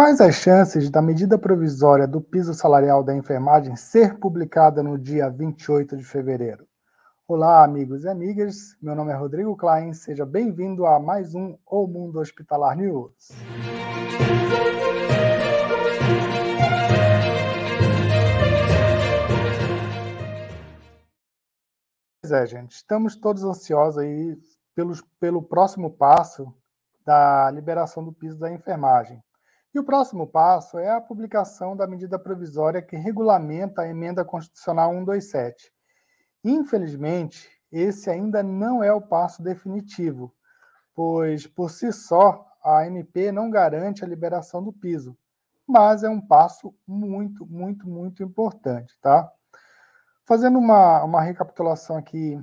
Quais as chances da medida provisória do piso salarial da enfermagem ser publicada no dia 28 de fevereiro? Olá, amigos e amigas. Meu nome é Rodrigo Klein. Seja bem-vindo a mais um O Mundo Hospitalar News. Pois é, gente. Estamos todos ansiosos aí pelos, pelo próximo passo da liberação do piso da enfermagem. E o próximo passo é a publicação da medida provisória que regulamenta a emenda constitucional 127. Infelizmente, esse ainda não é o passo definitivo, pois por si só a MP não garante a liberação do piso, mas é um passo muito, muito, muito importante, tá? Fazendo uma, uma recapitulação aqui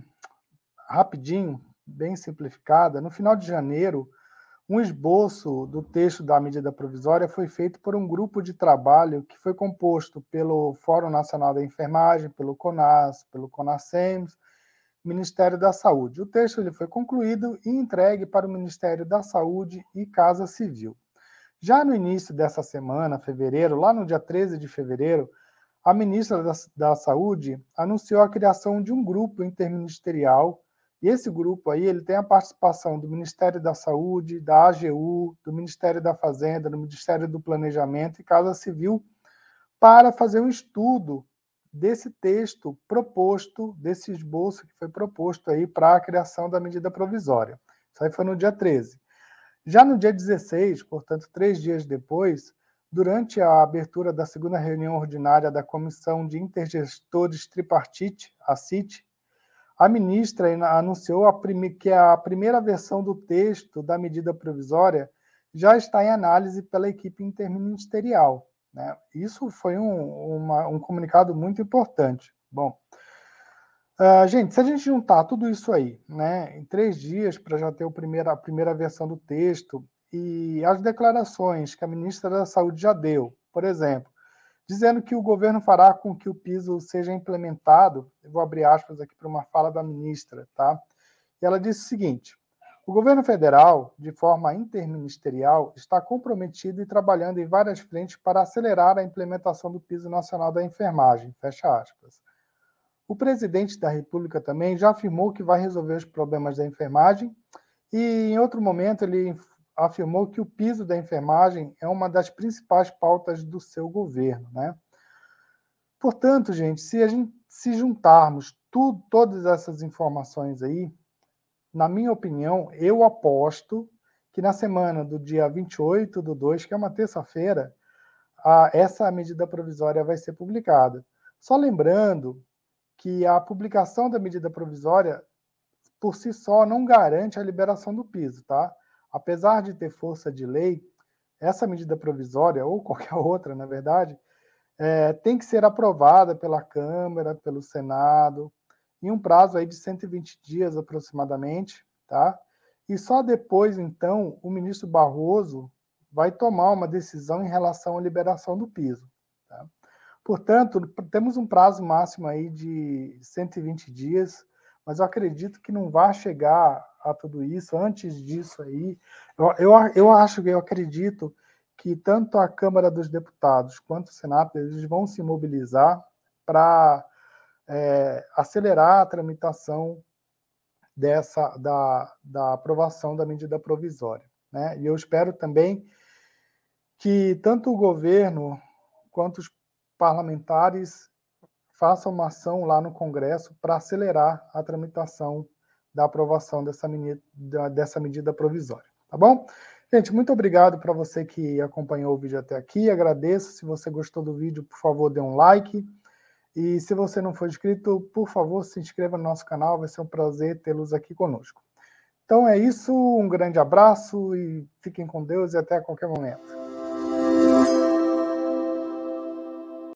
rapidinho, bem simplificada, no final de janeiro, um esboço do texto da medida provisória foi feito por um grupo de trabalho que foi composto pelo Fórum Nacional da Enfermagem, pelo CONAS, pelo CONASEMS, Ministério da Saúde. O texto ele foi concluído e entregue para o Ministério da Saúde e Casa Civil. Já no início dessa semana, fevereiro, lá no dia 13 de fevereiro, a ministra da, da Saúde anunciou a criação de um grupo interministerial e esse grupo aí, ele tem a participação do Ministério da Saúde, da AGU, do Ministério da Fazenda, do Ministério do Planejamento e Casa Civil, para fazer um estudo desse texto proposto, desse esboço que foi proposto aí para a criação da medida provisória. Isso aí foi no dia 13. Já no dia 16, portanto, três dias depois, durante a abertura da segunda reunião ordinária da Comissão de Intergestores Tripartite, a CIT, a ministra anunciou a que a primeira versão do texto da medida provisória já está em análise pela equipe interministerial. Né? Isso foi um, uma, um, comunicado muito importante. Bom, uh, gente, se a gente juntar tudo isso aí, né, em três dias para já ter primeiro, a primeira versão do texto e as declarações que a ministra da Saúde já deu, por exemplo, dizendo que o governo fará com que o piso seja implementado. Eu vou abrir aspas aqui para uma fala da ministra, tá? E ela disse o seguinte: o governo federal, de forma interministerial, está comprometido e trabalhando em várias frentes para acelerar a implementação do piso nacional da enfermagem. Fecha aspas. O presidente da República também já afirmou que vai resolver os problemas da enfermagem e, em outro momento, ele afirmou que o piso da enfermagem é uma das principais pautas do seu governo. Né? Portanto, gente, se a gente se juntarmos tudo, todas essas informações aí, na minha opinião, eu aposto que na semana do dia 28 do 2, que é uma terça-feira, essa medida provisória vai ser publicada. Só lembrando que a publicação da medida provisória, por si só, não garante a liberação do piso, tá? Apesar de ter força de lei, essa medida provisória, ou qualquer outra, na verdade, é, tem que ser aprovada pela Câmara, pelo Senado, em um prazo aí de 120 dias aproximadamente, tá? E só depois, então, o ministro Barroso vai tomar uma decisão em relação à liberação do piso. Tá? Portanto, temos um prazo máximo aí de 120 dias mas eu acredito que não vai chegar a tudo isso. Antes disso aí, eu, eu, eu acho, eu acredito que tanto a Câmara dos Deputados quanto o Senado eles vão se mobilizar para é, acelerar a tramitação dessa da, da aprovação da medida provisória. Né? E eu espero também que tanto o governo quanto os parlamentares faça uma ação lá no Congresso para acelerar a tramitação da aprovação dessa, mini, dessa medida provisória. Tá bom? Gente, muito obrigado para você que acompanhou o vídeo até aqui. Agradeço. Se você gostou do vídeo, por favor, dê um like. E se você não for inscrito, por favor, se inscreva no nosso canal. Vai ser um prazer tê-los aqui conosco. Então é isso. Um grande abraço e fiquem com Deus e até qualquer momento.